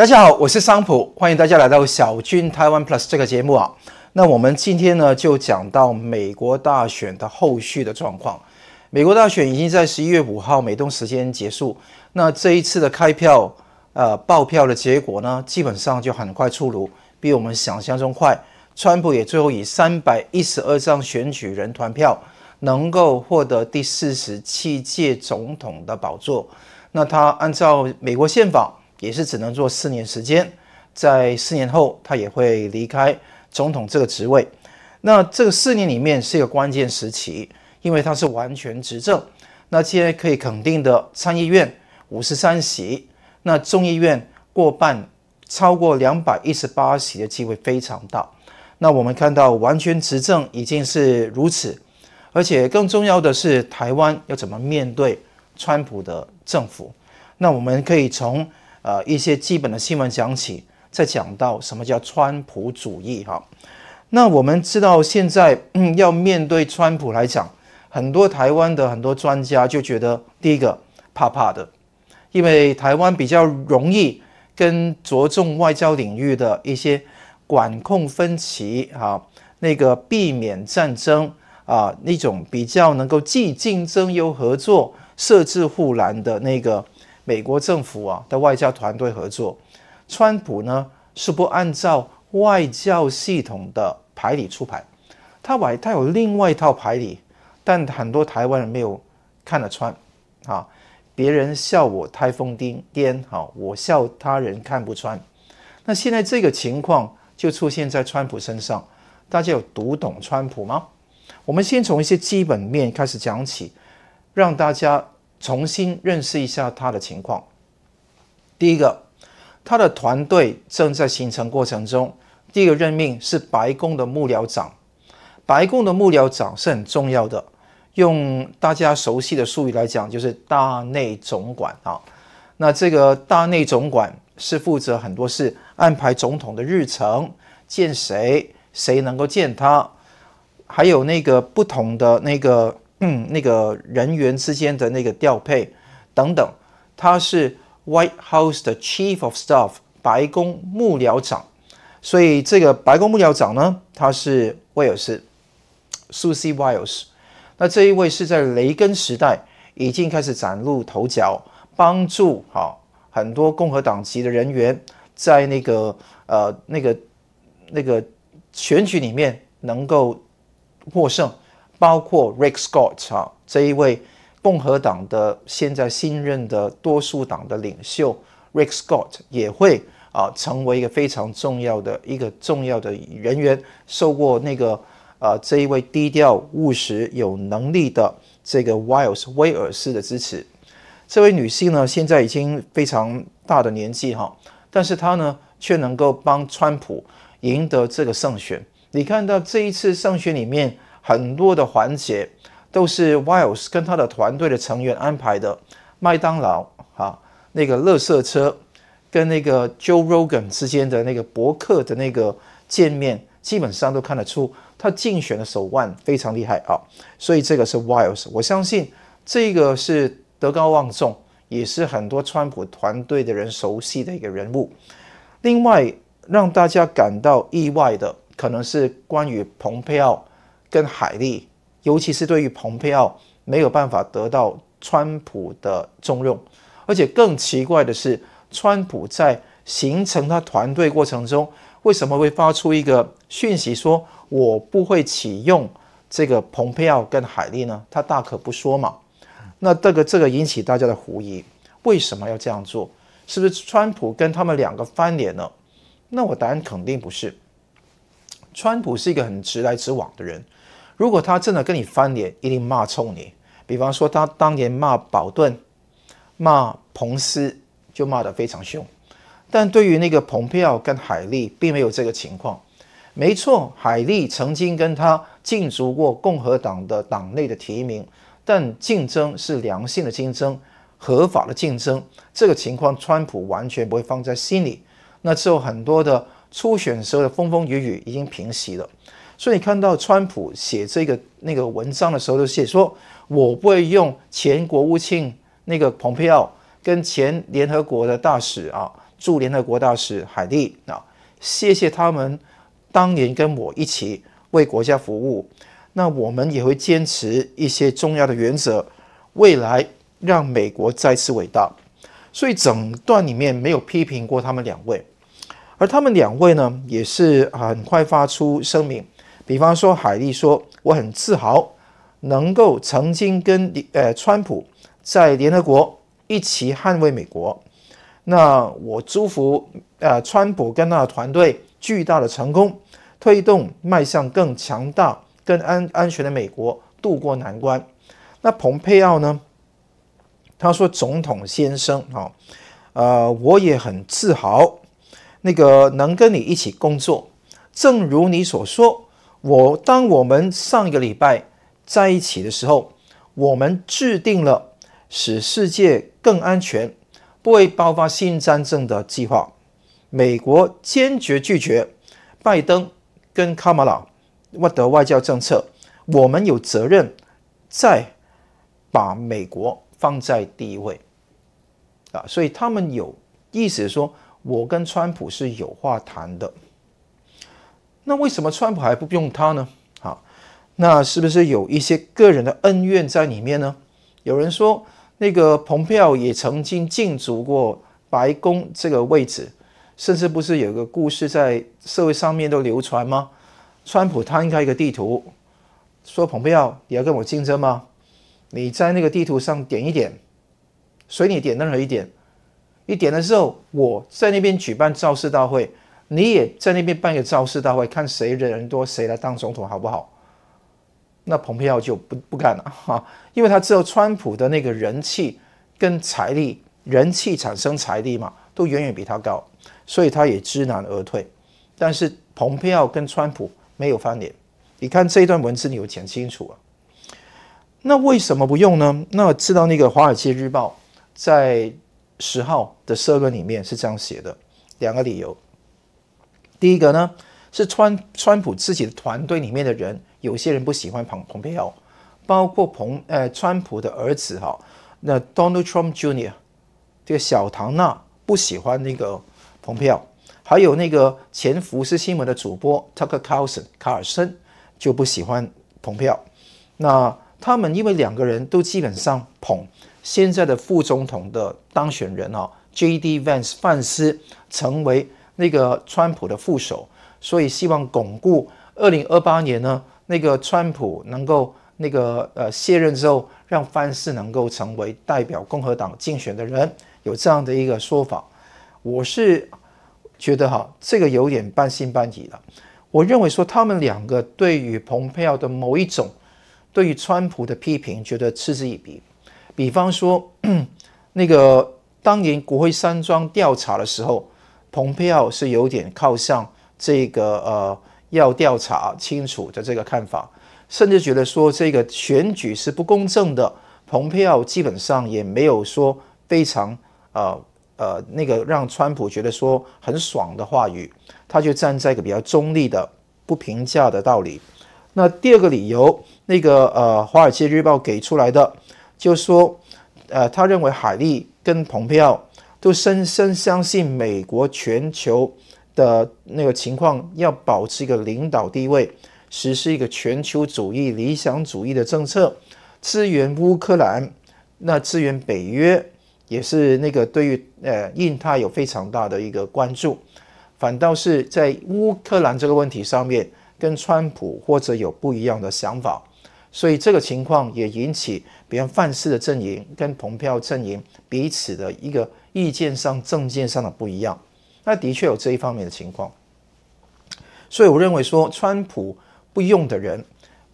大家好，我是桑普，欢迎大家来到小俊台湾 Plus 这个节目啊。那我们今天呢就讲到美国大选的后续的状况。美国大选已经在十一月五号美东时间结束，那这一次的开票呃报票的结果呢，基本上就很快出炉，比我们想象中快。川普也最后以三百一十二张选举人团票，能够获得第四十七届总统的宝座。那他按照美国宪法。也是只能做四年时间，在四年后他也会离开总统这个职位。那这个四年里面是一个关键时期，因为他是完全执政。那现在可以肯定的，参议院五十三席，那众议院过半，超过两百一十八席的机会非常大。那我们看到完全执政已经是如此，而且更重要的是，台湾要怎么面对川普的政府？那我们可以从。呃，一些基本的新闻讲起，再讲到什么叫川普主义哈。那我们知道，现在要面对川普来讲，很多台湾的很多专家就觉得，第一个怕怕的，因为台湾比较容易跟着重外交领域的一些管控分歧哈，那个避免战争啊，那种比较能够既竞争又合作设置护栏的那个。美国政府啊的外交团队合作，川普呢是不按照外交系统的牌理出牌，他外他有另外一套牌理，但很多台湾人没有看得穿，啊，别人笑我太疯癫，癫，哈，我笑他人看不穿。那现在这个情况就出现在川普身上，大家有读懂川普吗？我们先从一些基本面开始讲起，让大家。重新认识一下他的情况。第一个，他的团队正在形成过程中。第一个任命是白宫的幕僚长，白宫的幕僚长是很重要的。用大家熟悉的术语来讲，就是大内总管啊。那这个大内总管是负责很多事，安排总统的日程，见谁，谁能够见他，还有那个不同的那个。嗯，那个人员之间的那个调配等等，他是 White House 的 Chief of Staff，白宫幕僚长。所以这个白宫幕僚长呢，他是威尔斯，Susi w e l e s 那这一位是在雷根时代已经开始崭露头角，帮助哈很多共和党籍的人员在那个呃那个那个选举里面能够获胜。包括 Rick Scott 啊，这一位共和党的现在新任的多数党的领袖 Rick Scott 也会啊，成为一个非常重要的一个重要的人员，受过那个啊这一位低调务实有能力的这个 Wiles 威尔斯的支持。这位女性呢，现在已经非常大的年纪哈，但是她呢却能够帮川普赢得这个胜选。你看到这一次胜选里面。很多的环节都是 w i l e s 跟他的团队的成员安排的。麦当劳啊，那个乐色车跟那个 Joe Rogan 之间的那个博客的那个见面，基本上都看得出他竞选的手腕非常厉害啊。所以这个是 Wales，我相信这个是德高望重，也是很多川普团队的人熟悉的一个人物。另外让大家感到意外的，可能是关于蓬佩奥。跟海利，尤其是对于蓬佩奥没有办法得到川普的重用，而且更奇怪的是，川普在形成他团队过程中，为什么会发出一个讯息说“我不会启用这个蓬佩奥跟海利呢？”他大可不说嘛。那这个这个引起大家的狐疑，为什么要这样做？是不是川普跟他们两个翻脸了？那我答案肯定不是。川普是一个很直来直往的人。如果他真的跟你翻脸，一定骂臭你。比方说，他当年骂保顿、骂彭斯，就骂得非常凶。但对于那个蓬佩奥跟海利，并没有这个情况。没错，海利曾经跟他竞逐过共和党的党内的提名，但竞争是良性的竞争，合法的竞争。这个情况，川普完全不会放在心里。那之后，很多的初选时候的风风雨雨已经平息了。所以你看到川普写这个那个文章的时候，就写说：“我不会用前国务卿那个蓬佩奥跟前联合国的大使啊，驻联合国大使海利啊，谢谢他们当年跟我一起为国家服务。那我们也会坚持一些重要的原则，未来让美国再次伟大。”所以整段里面没有批评过他们两位，而他们两位呢，也是很快发出声明。比方说，海莉说：“我很自豪能够曾经跟呃川普在联合国一起捍卫美国。”那我祝福呃川普跟他的团队巨大的成功，推动迈向更强大、更安安全的美国度过难关。那蓬佩奥呢？他说：“总统先生，哦，呃，我也很自豪，那个能跟你一起工作，正如你所说。”我当我们上一个礼拜在一起的时候，我们制定了使世界更安全、不会爆发新战争的计划。美国坚决拒绝拜登跟卡马拉的外交政策。我们有责任在把美国放在第一位啊，所以他们有意思说，我跟川普是有话谈的。那为什么川普还不用他呢？好，那是不是有一些个人的恩怨在里面呢？有人说，那个蓬佩奥也曾经竞逐过白宫这个位置，甚至不是有个故事在社会上面都流传吗？川普他应该一个地图，说蓬佩奥也要跟我竞争吗？你在那个地图上点一点，随你点任何一点，一点的时候，我在那边举办造势大会。你也在那边办一个招式大会，看谁的人多，谁来当总统好不好？那蓬佩奥就不不干了哈，因为他知道川普的那个人气跟财力，人气产生财力嘛，都远远比他高，所以他也知难而退。但是蓬佩奥跟川普没有翻脸，你看这一段文字，你有讲清楚啊？那为什么不用呢？那知道那个《华尔街日报》在十号的社论里面是这样写的，两个理由。第一个呢，是川川普自己的团队里面的人，有些人不喜欢蓬蓬佩奥，包括蓬呃川普的儿子哈，那 Donald Trump Jr. 这个小唐纳不喜欢那个蓬佩奥，还有那个前福斯新闻的主播 Tucker Carlson 卡尔森就不喜欢蓬佩奥。那他们因为两个人都基本上捧现在的副总统的当选人哈，J.D. Vance 范斯成为。那个川普的副手，所以希望巩固二零二八年呢。那个川普能够那个呃卸任之后，让范氏能够成为代表共和党竞选的人，有这样的一个说法。我是觉得哈，这个有点半信半疑了。我认为说他们两个对于蓬佩奥的某一种，对于川普的批评，觉得嗤之以鼻。比方说那个当年国会山庄调查的时候。蓬佩奥是有点靠向这个呃要调查清楚的这个看法，甚至觉得说这个选举是不公正的。蓬佩奥基本上也没有说非常呃呃那个让川普觉得说很爽的话语，他就站在一个比较中立的不评价的道理。那第二个理由，那个呃《华尔街日报》给出来的，就说呃他认为海利跟蓬佩奥。都深深相信美国全球的那个情况，要保持一个领导地位，实施一个全球主义理想主义的政策，支援乌克兰，那支援北约也是那个对于呃印太有非常大的一个关注，反倒是在乌克兰这个问题上面，跟川普或者有不一样的想法。所以这个情况也引起别人范式的阵营跟同票阵营彼此的一个意见上、政见上的不一样。那的确有这一方面的情况。所以我认为说，川普不用的人，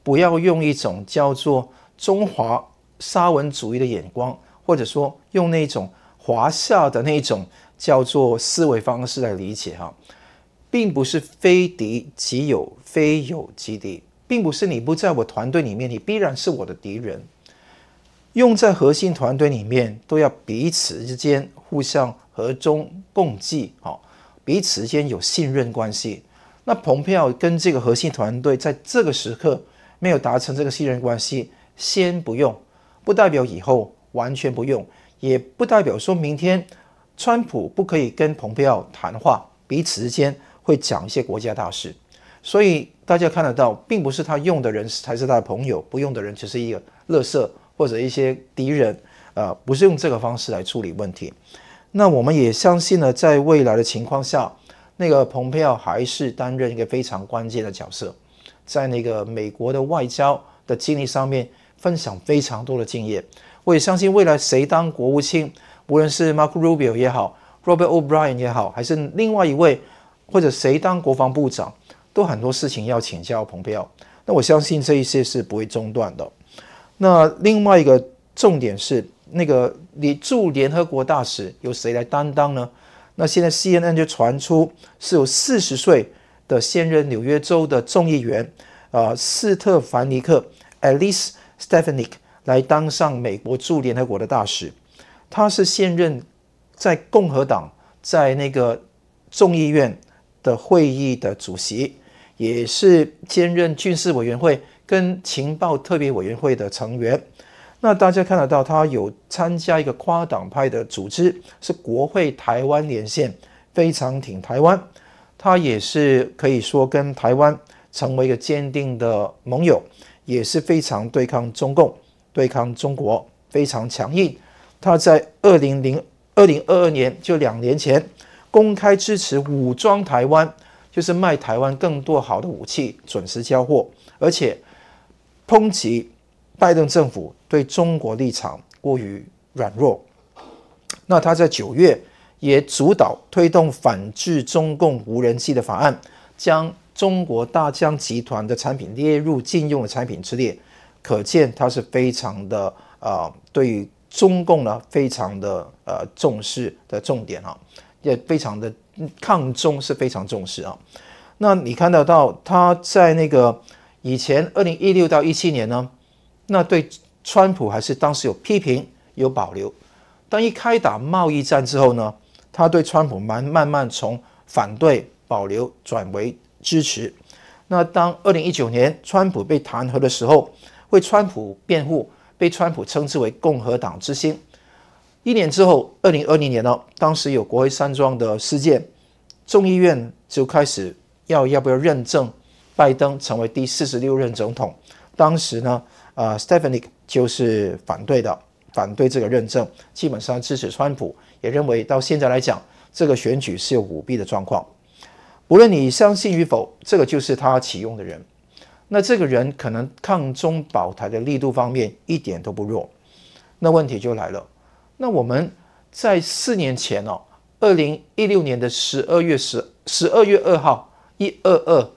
不要用一种叫做中华沙文主义的眼光，或者说用那种华夏的那种叫做思维方式来理解啊，并不是非敌即友，非友即敌。并不是你不在我团队里面，你必然是我的敌人。用在核心团队里面，都要彼此之间互相和衷共济，好，彼此之间有信任关系。那蓬佩奥跟这个核心团队在这个时刻没有达成这个信任关系，先不用，不代表以后完全不用，也不代表说明天川普不可以跟蓬佩奥谈话，彼此之间会讲一些国家大事，所以。大家看得到，并不是他用的人才是他的朋友，不用的人只是一个垃圾或者一些敌人，呃，不是用这个方式来处理问题。那我们也相信呢，在未来的情况下，那个蓬佩奥还是担任一个非常关键的角色，在那个美国的外交的经历上面分享非常多的经验。我也相信未来谁当国务卿，无论是 Mark Rubio 也好，Robert O'Brien 也好，还是另外一位，或者谁当国防部长。都很多事情要请教蓬佩奥，那我相信这一些是不会中断的。那另外一个重点是，那个你驻联合国大使由谁来担当呢？那现在 CNN 就传出是有四十岁的现任纽约州的众议员啊，斯特凡尼克 （Alice Stefanik） 来当上美国驻联合国的大使。他是现任在共和党在那个众议院的会议的主席。也是兼任军事委员会跟情报特别委员会的成员。那大家看得到，他有参加一个跨党派的组织，是国会台湾连线，非常挺台湾。他也是可以说跟台湾成为一个坚定的盟友，也是非常对抗中共、对抗中国，非常强硬。他在二零零二零二二年就两年前公开支持武装台湾。就是卖台湾更多好的武器，准时交货，而且抨击拜登政府对中国立场过于软弱。那他在九月也主导推动反制中共无人机的法案，将中国大疆集团的产品列入禁用的产品之列。可见他是非常的啊，对于中共呢，非常的呃重视的重点啊。也非常的抗中是非常重视啊，那你看得到他在那个以前二零一六到一七年呢，那对川普还是当时有批评有保留，但一开打贸易战之后呢，他对川普慢慢慢从反对保留转为支持。那当二零一九年川普被弹劾的时候，为川普辩护，被川普称之为共和党之星。一年之后，二零二零年呢，当时有国会山庄的事件，众议院就开始要要不要认证拜登成为第四十六任总统。当时呢，呃，Stephanie 就是反对的，反对这个认证，基本上支持川普，也认为到现在来讲，这个选举是有舞弊的状况。不论你相信与否，这个就是他启用的人。那这个人可能抗中保台的力度方面一点都不弱。那问题就来了。那我们在四年前哦，二零一六年的十二月十十二月二号一二二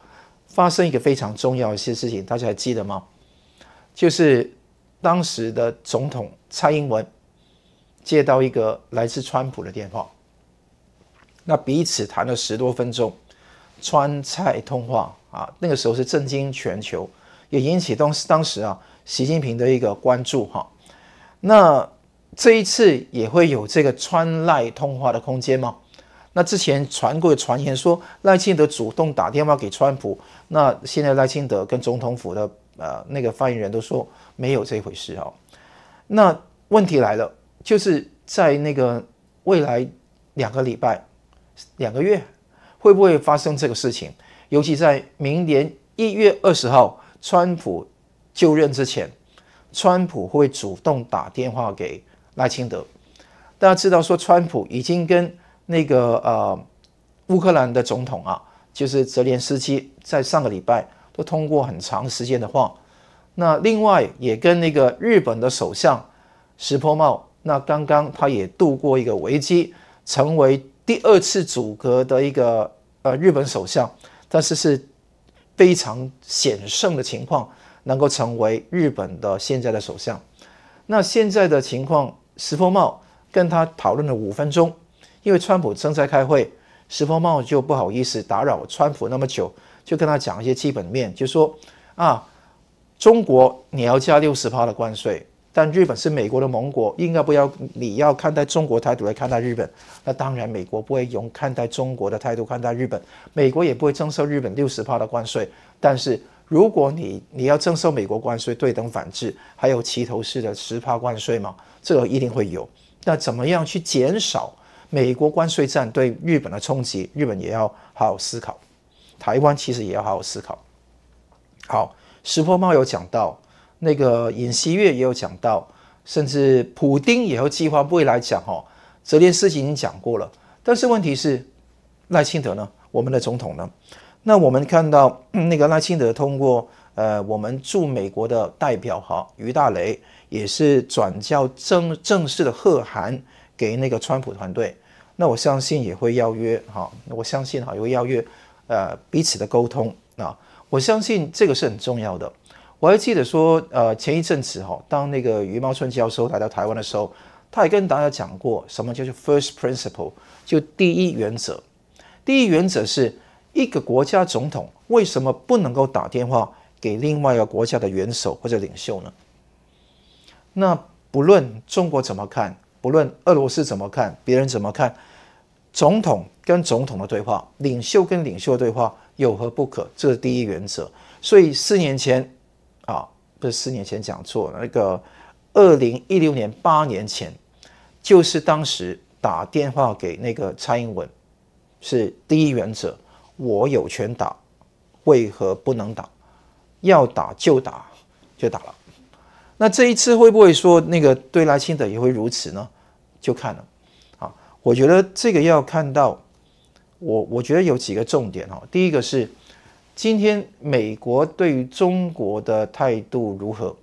发生一个非常重要一些事情，大家还记得吗？就是当时的总统蔡英文接到一个来自川普的电话，那彼此谈了十多分钟，川蔡通话啊，那个时候是震惊全球，也引起当当时啊习近平的一个关注哈，那。这一次也会有这个川赖通话的空间吗？那之前传过的传言说赖清德主动打电话给川普，那现在赖清德跟总统府的呃那个发言人都说没有这回事哦。那问题来了，就是在那个未来两个礼拜、两个月，会不会发生这个事情？尤其在明年一月二十号川普就任之前，川普会主动打电话给？赖清德，大家知道说，川普已经跟那个呃乌克兰的总统啊，就是泽连斯基，在上个礼拜都通过很长时间的话，那另外也跟那个日本的首相石破茂，那刚刚他也度过一个危机，成为第二次阻隔的一个呃日本首相，但是是非常险胜的情况，能够成为日本的现在的首相，那现在的情况。石破茂跟他讨论了五分钟，因为川普正在开会，石破茂就不好意思打扰川普那么久，就跟他讲一些基本面，就说啊，中国你要加六十趴的关税，但日本是美国的盟国，应该不要你要看待中国态度来看待日本，那当然美国不会用看待中国的态度看待日本，美国也不会征收日本六十趴的关税，但是。如果你你要征收美国关税，对等反制，还有齐头式的十趴关税吗？这个一定会有。那怎么样去减少美国关税战对日本的冲击？日本也要好好思考，台湾其实也要好好思考。好，石破茂有讲到，那个尹锡悦也有讲到，甚至普京也有计划未来讲。哦。泽连斯已经讲过了，但是问题是赖清德呢？我们的总统呢？那我们看到那个拉清德通过呃，我们驻美国的代表哈于大雷，也是转交正正式的贺函给那个川普团队。那我相信也会邀约哈，我相信哈，也会邀约，呃，彼此的沟通啊，我相信这个是很重要的。我还记得说，呃，前一阵子哈，当那个余茂春教授来到台湾的时候，他也跟大家讲过什么叫做 first principle，就第一原则，第一原则是。一个国家总统为什么不能够打电话给另外一个国家的元首或者领袖呢？那不论中国怎么看，不论俄罗斯怎么看，别人怎么看，总统跟总统的对话，领袖跟领袖的对话有何不可？这是第一原则。所以四年前啊，不是四年前讲错了，那个二零一六年八年前，就是当时打电话给那个蔡英文，是第一原则。我有权打，为何不能打？要打就打，就打了。那这一次会不会说那个对拉新德也会如此呢？就看了。啊，我觉得这个要看到，我我觉得有几个重点哦。第一个是今天美国对于中国的态度如何，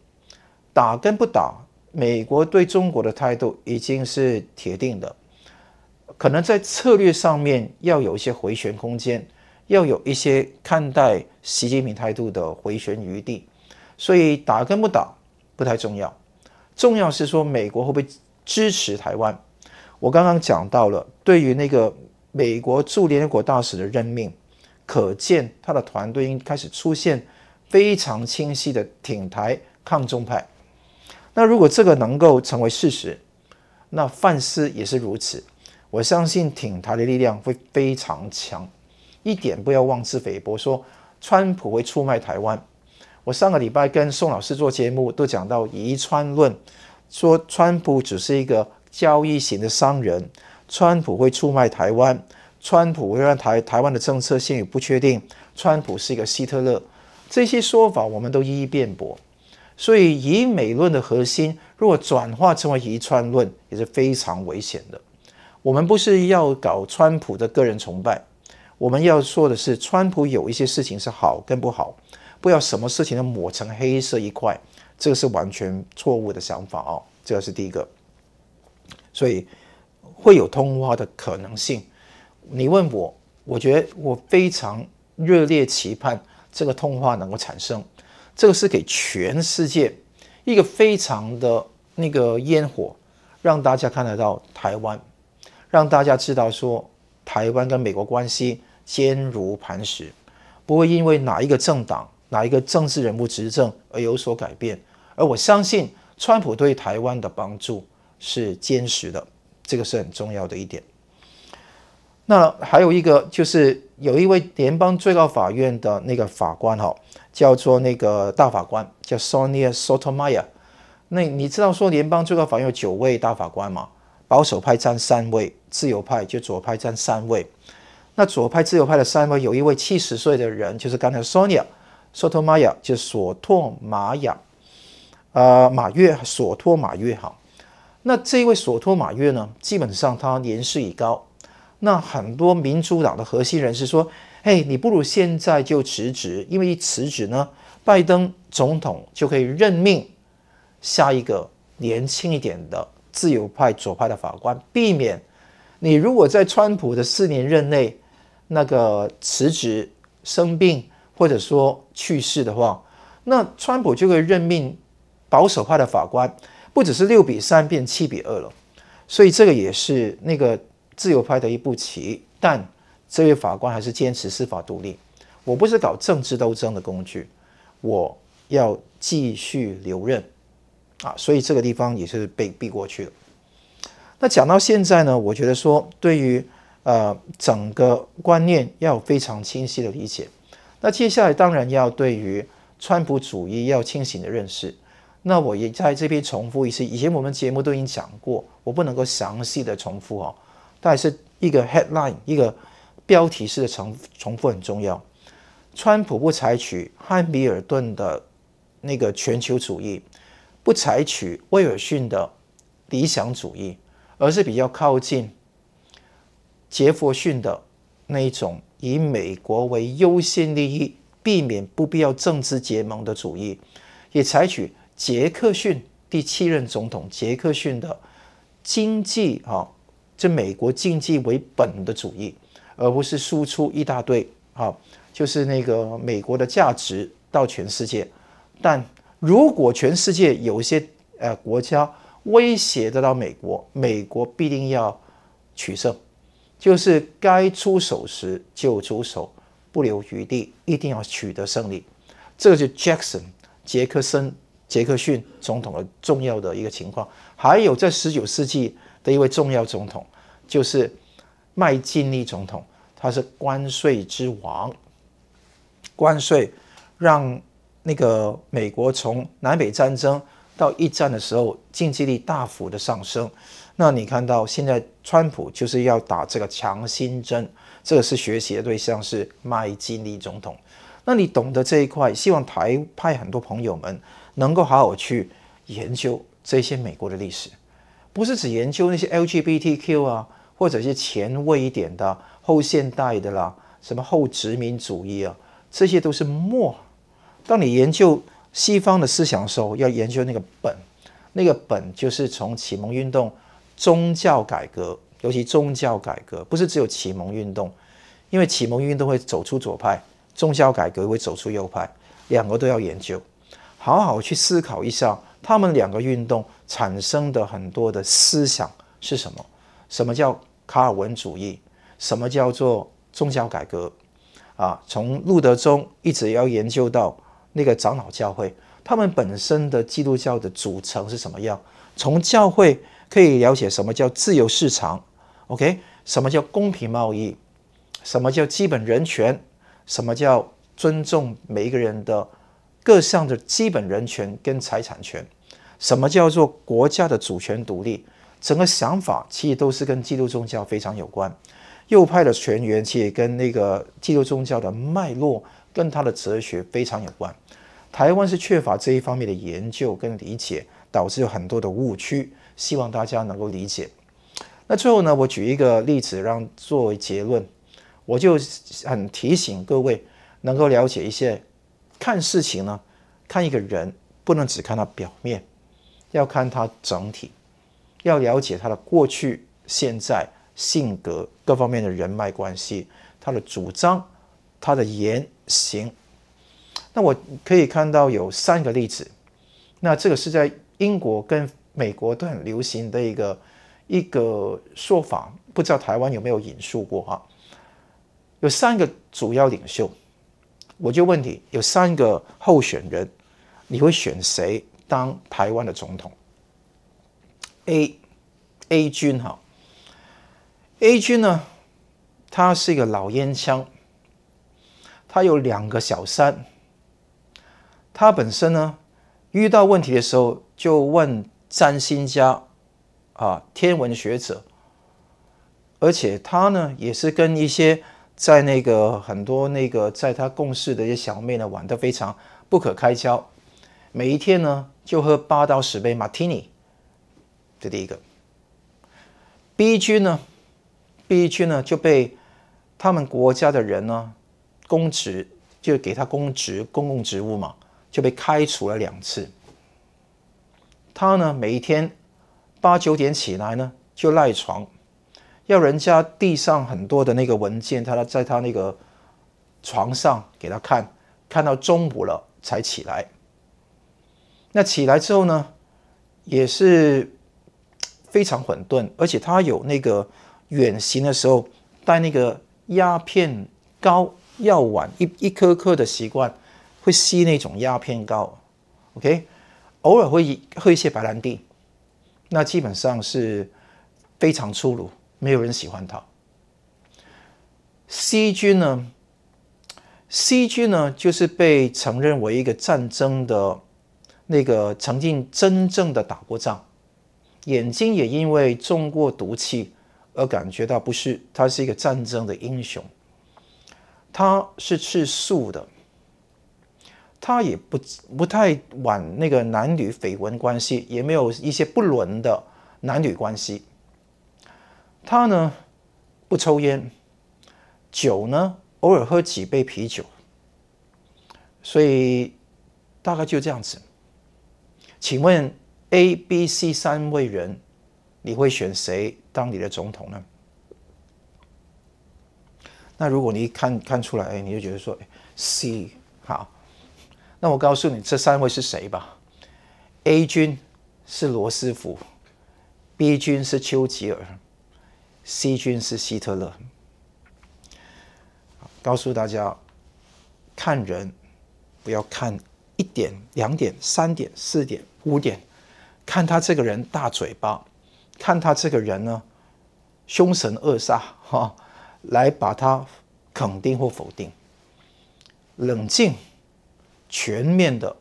打跟不打，美国对中国的态度已经是铁定的，可能在策略上面要有一些回旋空间。要有一些看待习近平态度的回旋余地，所以打跟不打不太重要，重要是说美国会不会支持台湾？我刚刚讲到了，对于那个美国驻联合国大使的任命，可见他的团队开始出现非常清晰的挺台抗中派。那如果这个能够成为事实，那范斯也是如此。我相信挺台的力量会非常强。一点不要妄自菲薄，说川普会出卖台湾。我上个礼拜跟宋老师做节目都讲到遗川论，说川普只是一个交易型的商人，川普会出卖台湾，川普会让台台湾的政策陷于不确定，川普是一个希特勒，这些说法我们都一一辩驳。所以以美论的核心，如果转化成为遗川论，也是非常危险的。我们不是要搞川普的个人崇拜。我们要说的是，川普有一些事情是好，跟不好，不要什么事情都抹成黑色一块，这个是完全错误的想法哦。这个是第一个，所以会有通话的可能性。你问我，我觉得我非常热烈期盼这个通话能够产生。这个是给全世界一个非常的那个烟火，让大家看得到台湾，让大家知道说台湾跟美国关系。坚如磐石，不会因为哪一个政党、哪一个政治人物执政而有所改变。而我相信，川普对台湾的帮助是坚实的，这个是很重要的一点。那还有一个就是，有一位联邦最高法院的那个法官哈，叫做那个大法官，叫 Sonia Sotomayor。那你知道说，联邦最高法院有九位大法官嘛，保守派占三位，自由派就左派占三位。那左派、自由派的三位，有一位七十岁的人，就是刚才 Sonia Sotomayor，就索托玛雅，呃，马约，索托马约。哈。那这一位索托马约呢，基本上他年事已高。那很多民主党的核心人士说：“哎，你不如现在就辞职，因为一辞职呢，拜登总统就可以任命下一个年轻一点的自由派、左派的法官，避免你如果在川普的四年任内。”那个辞职、生病或者说去世的话，那川普就会任命保守派的法官，不只是六比三变七比二了。所以这个也是那个自由派的一步棋，但这位法官还是坚持司法独立。我不是搞政治斗争的工具，我要继续留任啊！所以这个地方也是被避过去了。那讲到现在呢，我觉得说对于。呃，整个观念要有非常清晰的理解。那接下来当然要对于川普主义要清醒的认识。那我也在这边重复一次，以前我们节目都已经讲过，我不能够详细的重复哦，但是一个 headline 一个标题式的重重复很重要。川普不采取汉密尔顿的那个全球主义，不采取威尔逊的理想主义，而是比较靠近。杰佛逊的那种以美国为优先利益、避免不必要政治结盟的主义，也采取杰克逊第七任总统杰克逊的经济啊，这美国经济为本的主义，而不是输出一大堆啊，就是那个美国的价值到全世界。但如果全世界有些呃国家威胁得到美国，美国必定要取胜。就是该出手时就出手，不留余地，一定要取得胜利。这个是杰克森、杰克森、杰克逊总统的重要的一个情况。还有在十九世纪的一位重要总统，就是麦金利总统，他是关税之王。关税让那个美国从南北战争到一战的时候，经济力大幅的上升。那你看到现在川普就是要打这个强心针，这个是学习的对象是麦金利总统。那你懂得这一块，希望台派很多朋友们能够好好去研究这些美国的历史，不是只研究那些 LGBTQ 啊，或者是前卫一点的后现代的啦，什么后殖民主义啊，这些都是末。当你研究西方的思想的时候，要研究那个本，那个本就是从启蒙运动。宗教改革，尤其宗教改革不是只有启蒙运动，因为启蒙运动会走出左派，宗教改革会走出右派，两个都要研究，好好去思考一下，他们两个运动产生的很多的思想是什么？什么叫卡尔文主义？什么叫做宗教改革？啊，从路德宗一直要研究到那个长老教会，他们本身的基督教的组成是什么样？从教会。可以了解什么叫自由市场，OK？什么叫公平贸易？什么叫基本人权？什么叫尊重每一个人的各项的基本人权跟财产权？什么叫做国家的主权独立？整个想法其实都是跟基督宗教非常有关。右派的全员其实跟那个基督宗教的脉络跟他的哲学非常有关。台湾是缺乏这一方面的研究跟理解，导致有很多的误区。希望大家能够理解。那最后呢，我举一个例子，让作为结论，我就很提醒各位能够了解一些看事情呢，看一个人不能只看他表面，要看他整体，要了解他的过去、现在、性格各方面的人脉关系、他的主张、他的言行。那我可以看到有三个例子。那这个是在英国跟。美国都很流行的一个一个说法，不知道台湾有没有引述过哈？有三个主要领袖，我就问你，有三个候选人，你会选谁当台湾的总统？A A 君哈，A 君呢，他是一个老烟枪，他有两个小三，他本身呢遇到问题的时候就问。占星家啊，天文学者，而且他呢也是跟一些在那个很多那个在他共事的一些小妹呢玩的非常不可开交，每一天呢就喝八到十杯马提尼。这第一个，B 君呢，B 君呢就被他们国家的人呢公职就给他公职公共职务嘛，就被开除了两次。他呢，每一天八九点起来呢，就赖床，要人家递上很多的那个文件，他在他那个床上给他看，看到中午了才起来。那起来之后呢，也是非常混沌，而且他有那个远行的时候带那个鸦片膏药丸一一颗颗的习惯，会吸那种鸦片膏。OK。偶尔会喝一些白兰地，那基本上是非常粗鲁，没有人喜欢他。C 君呢？C 君呢，就是被承认为一个战争的，那个曾经真正的打过仗，眼睛也因为中过毒气而感觉到不适，他是一个战争的英雄。他是吃素的。他也不不太玩那个男女绯闻关系，也没有一些不伦的男女关系。他呢不抽烟，酒呢偶尔喝几杯啤酒。所以大概就这样子。请问 A、B、C 三位人，你会选谁当你的总统呢？那如果你一看看出来，你就觉得说，哎，C 好。那我告诉你，这三位是谁吧？A 君是罗斯福，B 君是丘吉尔，C 君是希特勒。告诉大家，看人不要看一点、两点、三点、四点、五点，看他这个人大嘴巴，看他这个人呢凶神恶煞哈，来把他肯定或否定。冷静。全面的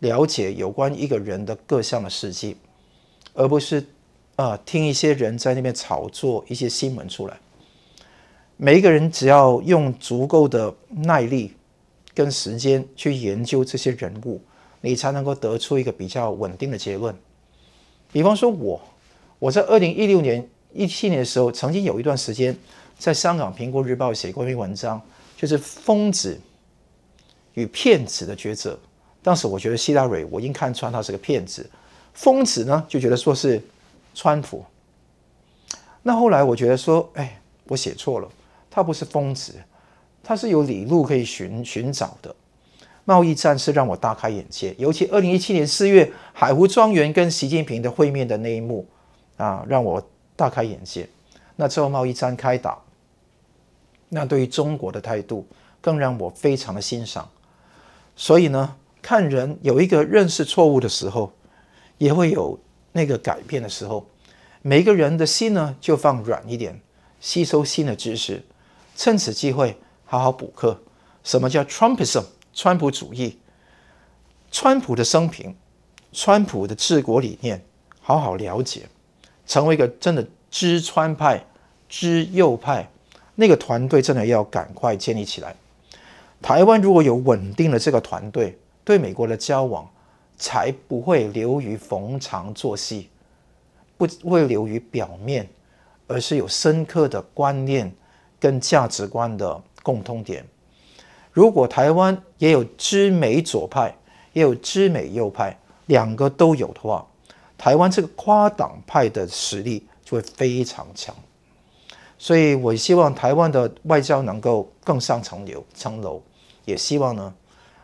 了解有关一个人的各项的事迹，而不是啊听一些人在那边炒作一些新闻出来。每一个人只要用足够的耐力跟时间去研究这些人物，你才能够得出一个比较稳定的结论。比方说，我我在二零一六年一七年的时候，曾经有一段时间在香港《苹果日报》写过一篇文章，就是疯子。与骗子的抉择，当时我觉得希拉蕊我应看穿他是个骗子，疯子呢就觉得说是川普。那后来我觉得说，哎，我写错了，他不是疯子，他是有理路可以寻寻找的。贸易战是让我大开眼界，尤其二零一七年四月海湖庄园跟习近平的会面的那一幕啊，让我大开眼界。那之后贸易战开打，那对于中国的态度更让我非常的欣赏。所以呢，看人有一个认识错误的时候，也会有那个改变的时候。每个人的心呢，就放软一点，吸收新的知识，趁此机会好好补课。什么叫 Trumpism？川普主义，川普的生平，川普的治国理念，好好了解，成为一个真的知川派、知右派，那个团队真的要赶快建立起来。台湾如果有稳定的这个团队，对美国的交往才不会流于逢场作戏，不会流于表面，而是有深刻的观念跟价值观的共通点。如果台湾也有知美左派，也有知美右派，两个都有的话，台湾这个跨党派的实力就会非常强。所以我希望台湾的外交能够更上层流、层楼。也希望呢，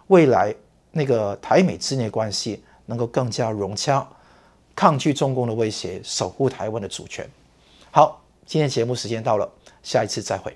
未来那个台美之间的关系能够更加融洽，抗拒中共的威胁，守护台湾的主权。好，今天节目时间到了，下一次再会。